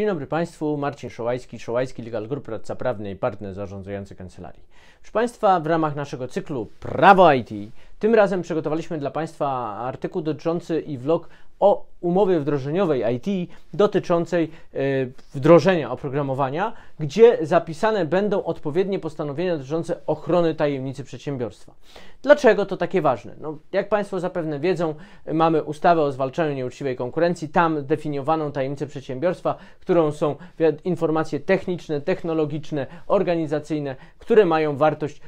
Dzień dobry Państwu, Marcin Szołajski, Szołajski Legal Group, radca prawny i partner zarządzający kancelarii. Proszę Państwa, w ramach naszego cyklu Prawo IT tym razem przygotowaliśmy dla Państwa artykuł dotyczący i vlog o umowie wdrożeniowej IT dotyczącej e, wdrożenia oprogramowania, gdzie zapisane będą odpowiednie postanowienia dotyczące ochrony tajemnicy przedsiębiorstwa. Dlaczego to takie ważne? No, jak Państwo zapewne wiedzą, mamy ustawę o zwalczaniu nieuczciwej konkurencji, tam definiowaną tajemnicę przedsiębiorstwa, którą są informacje techniczne, technologiczne, organizacyjne, które mają wartość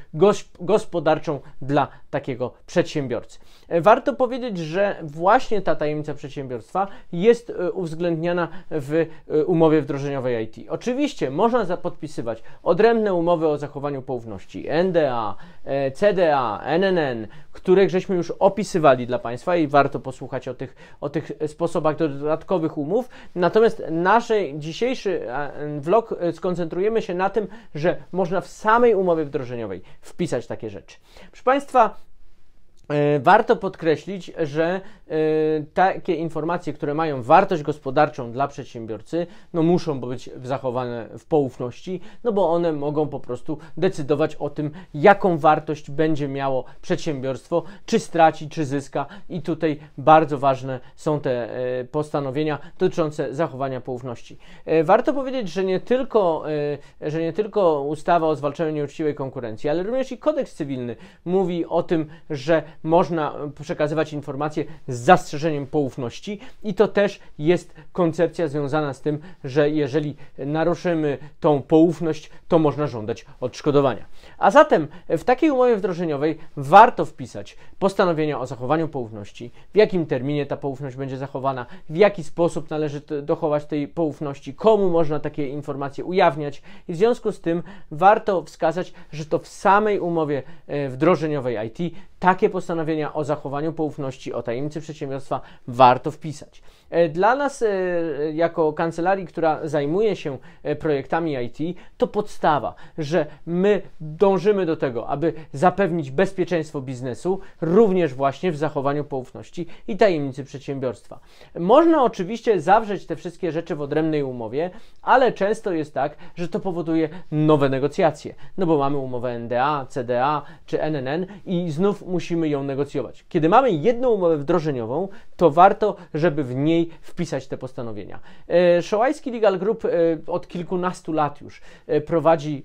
gospodarczą dla takiego przedsiębiorcy. E, warto powiedzieć, że właśnie ta tajemnica przedsiębiorstwa jest e, uwzględniana w e, umowie wdrożeniowej IT. Oczywiście można zapodpisywać odrębne umowy o zachowaniu poufności NDA, CDA, NNN, które żeśmy już opisywali dla Państwa i warto posłuchać o tych, o tych sposobach dodatkowych umów. Natomiast nasz dzisiejszy vlog skoncentrujemy się na tym, że można w samej umowie wdrożeniowej wpisać takie rzeczy. Proszę Państwa, E, warto podkreślić, że e, takie informacje, które mają wartość gospodarczą dla przedsiębiorcy, no muszą być zachowane w poufności, no bo one mogą po prostu decydować o tym, jaką wartość będzie miało przedsiębiorstwo, czy straci, czy zyska. I tutaj bardzo ważne są te e, postanowienia dotyczące zachowania poufności. Warto powiedzieć, że nie tylko, że nie tylko ustawa o zwalczaniu nieuczciwej konkurencji, ale również i kodeks cywilny mówi o tym, że można przekazywać informacje z zastrzeżeniem poufności i to też jest koncepcja związana z tym, że jeżeli naruszymy tą poufność, to można żądać odszkodowania. A zatem w takiej umowie wdrożeniowej warto wpisać postanowienia o zachowaniu poufności, w jakim terminie ta poufność będzie zachowana, w jaki sposób należy dochować tej poufności, komu można takie informacje ujawniać i w związku z tym warto wskazać, że to w samej umowie e, wdrożeniowej IT takie postanowienia o zachowaniu poufności, o tajemnicy przedsiębiorstwa warto wpisać. E, dla nas, e, jako kancelarii, która zajmuje się e, projektami IT, to podstawa, że my dążymy do tego, aby zapewnić bezpieczeństwo biznesu, również właśnie w zachowaniu poufności i tajemnicy przedsiębiorstwa. Można oczywiście zawrzeć te wszystkie rzeczy w odrębnej umowie, ale często jest tak, że to powoduje nowe negocjacje, no bo mamy umowę NDA, CDA czy NNN i znów musimy ją negocjować. Kiedy mamy jedną umowę wdrożeniową, to warto, żeby w niej wpisać te postanowienia. E, Szołajski Legal Group e, od kilkunastu lat już e, prowadzi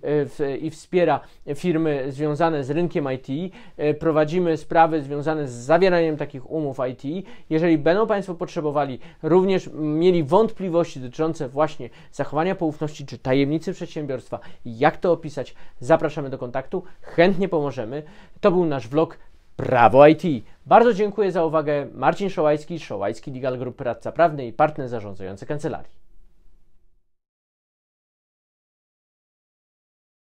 i wspiera firmy związane z rynkiem IT. Prowadzimy sprawy związane z zawieraniem takich umów IT. Jeżeli będą Państwo potrzebowali, również mieli wątpliwości dotyczące właśnie zachowania poufności czy tajemnicy przedsiębiorstwa, jak to opisać, zapraszamy do kontaktu, chętnie pomożemy. To był nasz vlog Prawo IT. Bardzo dziękuję za uwagę. Marcin Szołajski, Szołajski Legal Group, radca prawny i partner zarządzający kancelarii.